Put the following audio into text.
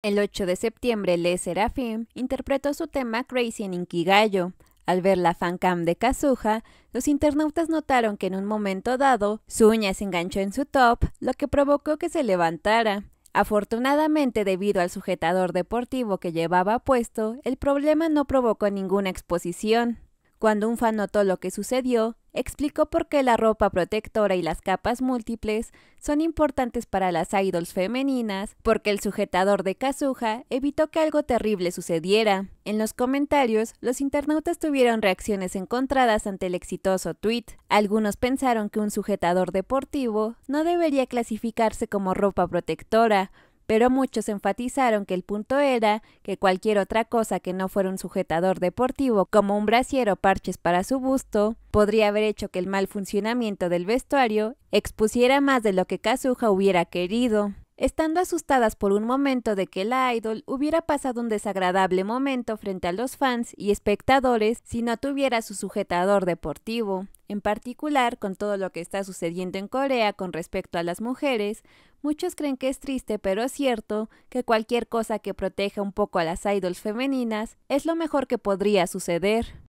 El 8 de septiembre, Le Serafim interpretó su tema Crazy en Inkigayo. Al ver la fancam de Kazuha, los internautas notaron que en un momento dado, su uña se enganchó en su top, lo que provocó que se levantara. Afortunadamente, debido al sujetador deportivo que llevaba puesto, el problema no provocó ninguna exposición. Cuando un fan notó lo que sucedió, explicó por qué la ropa protectora y las capas múltiples son importantes para las idols femeninas, porque el sujetador de casuja evitó que algo terrible sucediera. En los comentarios, los internautas tuvieron reacciones encontradas ante el exitoso tweet. Algunos pensaron que un sujetador deportivo no debería clasificarse como ropa protectora, pero muchos enfatizaron que el punto era que cualquier otra cosa que no fuera un sujetador deportivo, como un brasier o parches para su busto, podría haber hecho que el mal funcionamiento del vestuario expusiera más de lo que Kazuha hubiera querido. Estando asustadas por un momento de que la idol hubiera pasado un desagradable momento frente a los fans y espectadores si no tuviera su sujetador deportivo, en particular con todo lo que está sucediendo en Corea con respecto a las mujeres, Muchos creen que es triste, pero es cierto que cualquier cosa que proteja un poco a las idols femeninas es lo mejor que podría suceder.